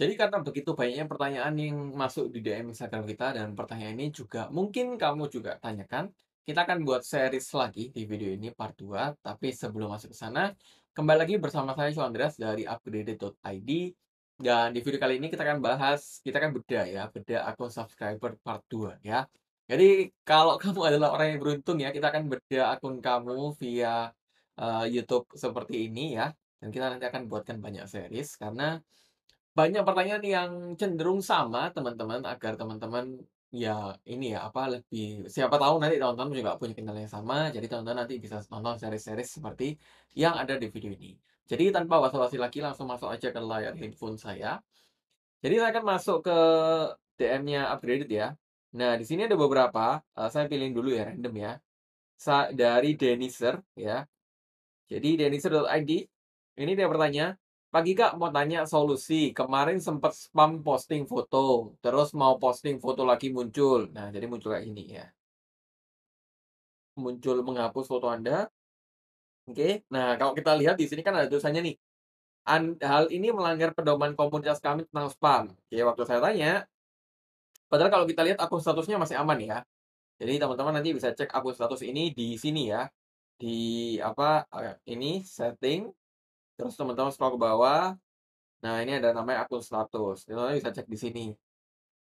Jadi karena begitu banyaknya pertanyaan yang masuk di DM Instagram kita dan pertanyaan ini juga mungkin kamu juga tanyakan. Kita akan buat series lagi di video ini part 2. Tapi sebelum masuk ke sana, kembali lagi bersama saya Sean Andreas dari upgraded.id. Dan di video kali ini kita akan bahas, kita akan beda ya, beda akun subscriber part 2 ya. Jadi kalau kamu adalah orang yang beruntung ya, kita akan beda akun kamu via uh, YouTube seperti ini ya. Dan kita nanti akan buatkan banyak series karena banyak pertanyaan yang cenderung sama teman-teman, agar teman-teman, ya ini ya, apa, lebih siapa tahu nanti teman-teman juga punya kenal yang sama, jadi teman-teman nanti bisa nonton seri-seri seperti yang ada di video ini. Jadi tanpa basa-basi lagi langsung masuk aja ke layar handphone saya. Jadi saya akan masuk ke DM-nya upgraded ya. Nah, di sini ada beberapa, uh, saya pilih dulu ya random ya. Sa dari Deniser ya. Jadi deniser.id ini dia bertanya, Pagi kak mau tanya solusi. Kemarin sempat spam posting foto, terus mau posting foto lagi muncul. Nah, jadi muncul kayak ini ya. Muncul menghapus foto Anda. Oke. Okay. Nah, kalau kita lihat di sini kan ada tulisannya nih. hal ini melanggar pedoman komunitas kami tentang spam. Oke, okay, waktu saya tanya, padahal kalau kita lihat akun statusnya masih aman ya. Jadi teman-teman nanti bisa cek akun status ini di sini ya. Di apa eh, ini setting Terus teman-teman scroll ke bawah. Nah, ini ada namanya akun status. Teman-teman bisa cek di sini.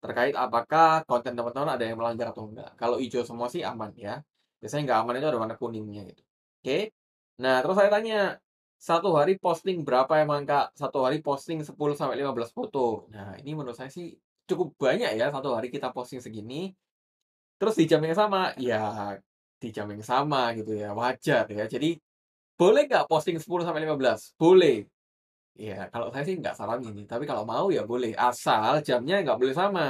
Terkait apakah konten teman-teman ada yang melanggar atau enggak. Kalau hijau semua sih aman ya. Biasanya nggak aman itu ada warna kuningnya gitu. Oke. Okay? Nah, terus saya tanya, satu hari posting berapa emang Kak? Satu hari posting 10 sampai 15 foto. Nah, ini menurut saya sih cukup banyak ya satu hari kita posting segini. Terus di jam yang sama, ya di jam yang sama gitu ya, wajar ya. Jadi boleh nggak posting 10 sampai 15? Boleh. Ya, kalau saya sih nggak saran ini, tapi kalau mau ya boleh, asal jamnya nggak boleh sama.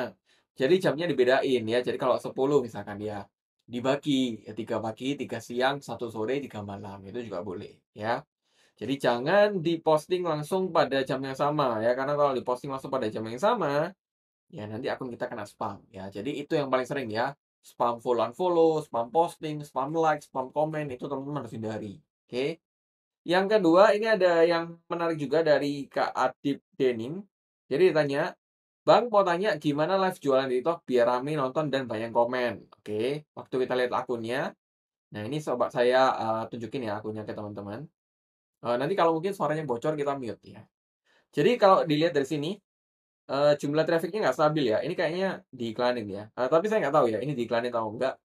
Jadi jamnya dibedain ya. Jadi kalau 10 misalkan ya dibagi ya, 3 pagi, 3 siang, 1 sore, 3 malam itu juga boleh ya. Jadi jangan diposting langsung pada jam yang sama ya karena kalau diposting langsung pada jam yang sama ya nanti akun kita kena spam ya. Jadi itu yang paling sering ya. Spam follow follow, spam posting, spam like, spam komen itu teman-teman harus hindari. Oke. Yang kedua, ini ada yang menarik juga dari Kak Adib Denim. Jadi ditanya, Bang mau tanya gimana live jualan di TikTok biar rame nonton dan banyak komen. Oke, waktu kita lihat akunnya. Nah ini sobat saya uh, tunjukin ya akunnya ke teman-teman. Uh, nanti kalau mungkin suaranya bocor kita mute ya. Jadi kalau dilihat dari sini, uh, jumlah trafficnya nggak stabil ya. Ini kayaknya diiklanin ya. Uh, tapi saya nggak tahu ya, ini diiklanin atau enggak.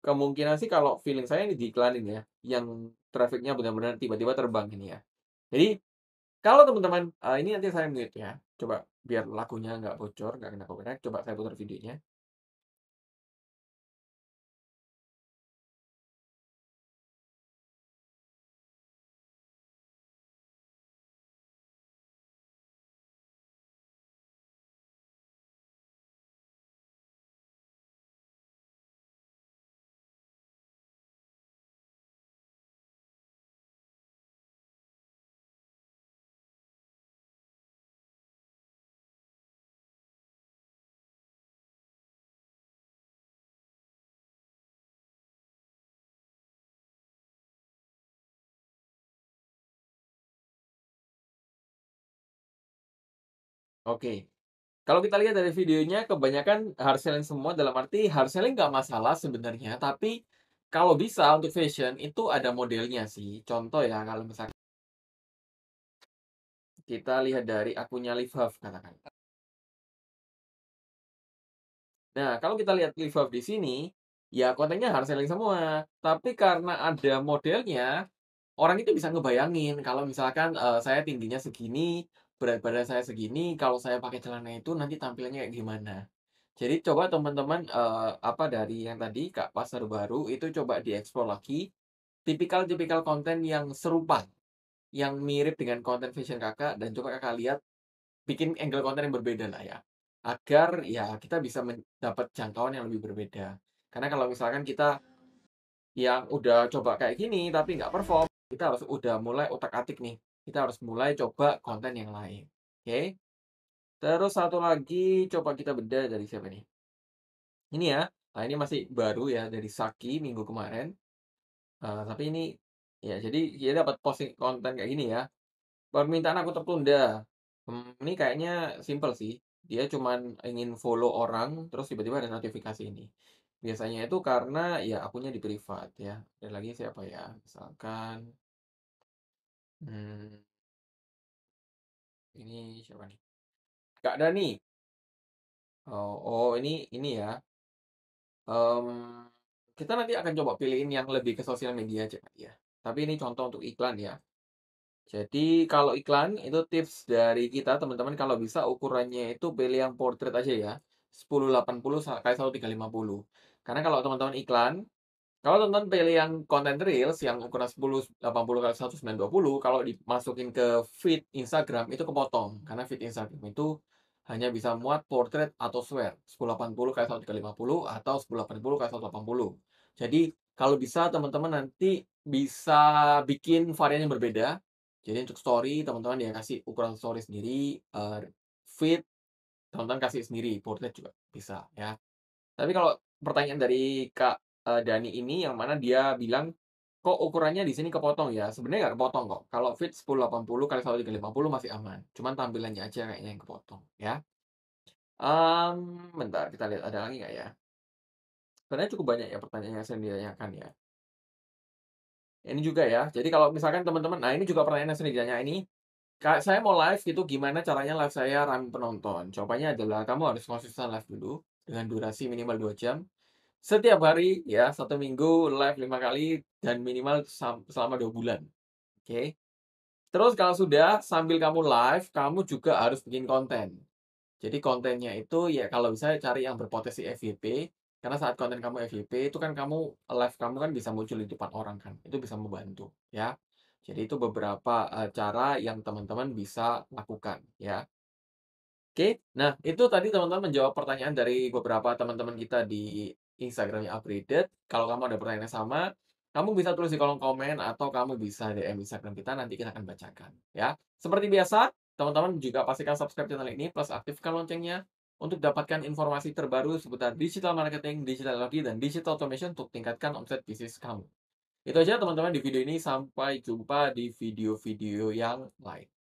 Kemungkinan sih kalau feeling saya ini diiklanin ya. Yang trafficnya benar-benar tiba-tiba terbang ini ya. Jadi kalau teman-teman uh, ini nanti saya mute ya, coba biar lakunya nggak bocor, nggak kena copyright, coba saya putar videonya. Oke. Kalau kita lihat dari videonya, kebanyakan hard selling semua dalam arti hard selling nggak masalah sebenarnya, tapi kalau bisa untuk fashion itu ada modelnya sih. Contoh ya kalau misalkan kita lihat dari akunnya Huff katakan. Nah, kalau kita lihat Huff di sini, ya kontennya hard selling semua. Tapi karena ada modelnya, orang itu bisa ngebayangin kalau misalkan uh, saya tingginya segini, berat badan saya segini, kalau saya pakai celana itu nanti tampilannya kayak gimana. Jadi coba teman-teman uh, apa dari yang tadi Kak Pasar Baru itu coba dieksplor lagi tipikal-tipikal konten yang serupa, yang mirip dengan konten fashion Kakak dan coba Kakak lihat bikin angle konten yang berbeda lah ya. Agar ya kita bisa mendapat jangkauan yang lebih berbeda. Karena kalau misalkan kita yang udah coba kayak gini tapi nggak perform, kita harus udah mulai otak-atik nih kita harus mulai coba konten yang lain. Oke. Okay? Terus satu lagi coba kita beda dari siapa nih? Ini ya. Nah, ini masih baru ya dari Saki minggu kemarin. Uh, tapi ini ya jadi dia dapat posting konten kayak gini ya. Permintaan aku tertunda. Hmm, ini kayaknya simple sih. Dia cuma ingin follow orang terus tiba-tiba ada notifikasi ini. Biasanya itu karena ya akunya di privat ya. Dan lagi siapa ya? Misalkan Hmm, Ini siapa nih? Kak Dani. Oh oh ini ini ya, Um, kita nanti akan coba pilihin yang lebih ke sosial media aja ya, tapi ini contoh untuk iklan ya. Jadi kalau iklan itu tips dari kita teman-teman kalau bisa ukurannya itu pilih yang portrait aja ya, 1080 x 1350. Karena kalau teman-teman iklan kalau tonton pilih yang konten Reels yang ukuran 10, 80 kali 100, kalau dimasukin ke feed Instagram itu kepotong. Karena feed Instagram itu hanya bisa muat portrait atau swear 1080 kali 150 atau 1080 kali 180. Jadi kalau bisa teman-teman nanti bisa bikin varian yang berbeda. Jadi untuk story teman-teman dia kasih ukuran story sendiri, uh, feed teman-teman kasih sendiri, portrait juga bisa ya. Tapi kalau pertanyaan dari Kak uh, Dani ini yang mana dia bilang, "Kok ukurannya di sini kepotong ya?" Sebenarnya nggak kepotong kok. Kalau fit 1080 kali 1350 masih aman. Cuman tampilannya aja kayaknya yang kepotong ya. um, bentar kita lihat ada lagi nggak ya? Sebenarnya cukup banyak ya pertanyaan yang saya ditanyakan ya. Ini juga ya. Jadi kalau misalkan teman-teman nah ini juga pertanyaan yang saya ditanya Ini kayak saya mau live gitu gimana caranya live saya ramai penonton?" Jawabannya adalah kamu harus konsisten live dulu dengan durasi minimal 2 jam setiap hari ya satu minggu live lima kali dan minimal selama dua bulan oke okay? terus kalau sudah sambil kamu live kamu juga harus bikin konten jadi kontennya itu ya kalau bisa cari yang berpotensi FYP karena saat konten kamu FYP itu kan kamu live kamu kan bisa muncul di depan orang kan itu bisa membantu ya jadi itu beberapa uh, cara yang teman-teman bisa lakukan ya Oke, okay? nah itu tadi teman-teman menjawab pertanyaan dari beberapa teman-teman kita di instagram upgraded. Kalau kamu ada pertanyaan yang sama, kamu bisa tulis di kolom komen atau kamu bisa DM Instagram kita, nanti kita akan bacakan. ya. Seperti biasa, teman-teman juga pastikan subscribe channel ini, plus aktifkan loncengnya untuk dapatkan informasi terbaru seputar digital marketing, digital lagi, dan digital automation untuk tingkatkan omset bisnis kamu. Itu aja teman-teman di video ini, sampai jumpa di video-video yang lain.